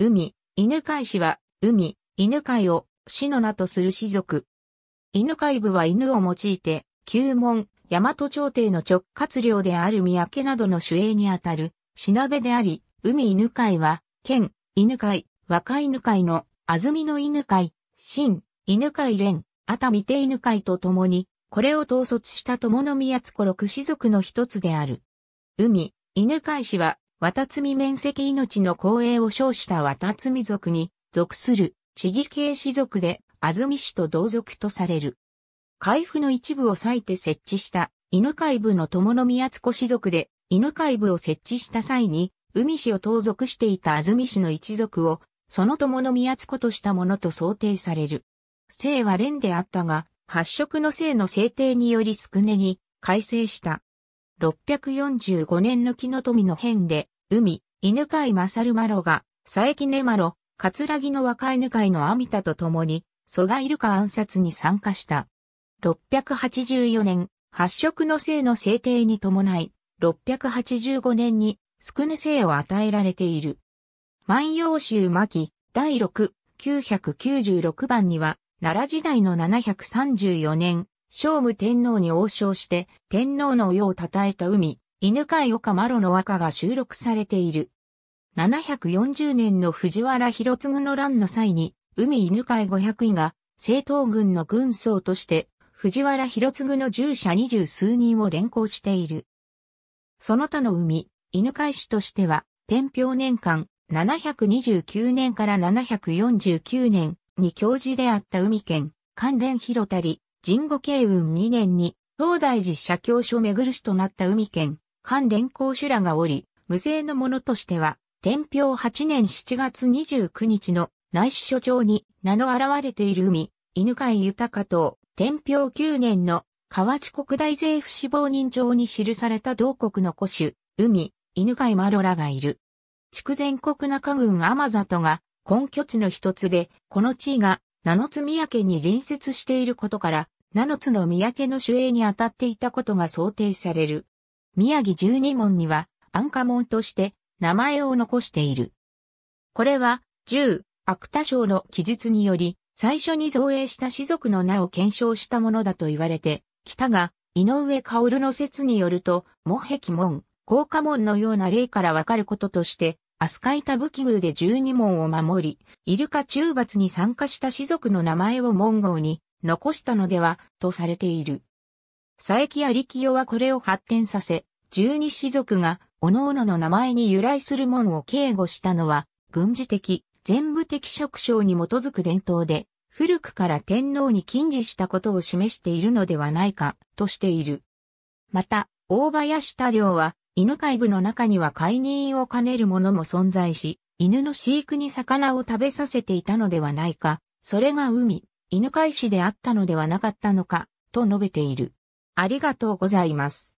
海、犬飼氏は、海、犬飼を、死の名とする氏族。犬飼部は犬を用いて、旧門、大和朝廷の直轄領である三宅などの主営にあたる、しなべであり、海犬飼は、県、犬飼、若犬飼の、安住の犬飼、新、犬飼連、熱海て犬飼と共に、これを統率した友宮津子六氏族の一つである。海、犬飼氏は、渡積面積命の光栄を称した渡積族に属する地義系士族で安住氏と同族とされる。海部の一部を割いて設置した犬海部の友の宮津子氏族で犬海部を設置した際に海氏を盗賊していた安住氏の一族をその友の宮津子としたものと想定される。姓は連であったが発色の姓の制定により少ねに改正した。645年の木の富の変で、海、犬飼勝マロが、佐伯根マロ、葛城の若犬飼の阿弥陀と共に、蘇我イルカ暗殺に参加した。684年、発色の性の制定に伴い、685年に、スクヌ性を与えられている。万葉集巻、第6、996番には、奈良時代の734年、聖武天皇に応召して、天皇の世を称えた海、犬飼岡マロの和歌が収録されている。740年の藤原広次の乱の際に、海犬飼500位が、政党軍の軍曹として、藤原広次の従者二十数人を連行している。その他の海、犬飼氏としては、天平年間、729年から749年に教授であった海県、関連広たり、神護慶雲2年に、東大寺社教所巡るしとなった海県、関連公主らがおり、無勢のものとしては、天平8年7月29日の内史書帳に名の現れている海、犬飼豊と、天平9年の河内国大税府死亡人帳に記された同国の古種、海、犬飼マロらがいる。筑前国中郡天里が根拠地の一つで、この地位が七津三宅に隣接していることから、七津の三宅の守衛に当たっていたことが想定される。宮城十二門には安家門として名前を残している。これは、十、芥賞の記述により、最初に造営した士族の名を検証したものだと言われて、北が、井上薫の説によると、モヘキ門、高家門のような例からわかることとして、アスカイタブキ具で十二門を守り、イルカ中罰に参加した士族の名前を門号に残したのでは、とされている。佐伯や力代はこれを発展させ、十二氏族が、各々の名前に由来する門を警護したのは、軍事的、全部的職章に基づく伝統で、古くから天皇に禁じしたことを示しているのではないか、としている。また、大林多良は、犬飼部の中には解任を兼ねるものも存在し、犬の飼育に魚を食べさせていたのではないか、それが海、犬飼師であったのではなかったのか、と述べている。ありがとうございます。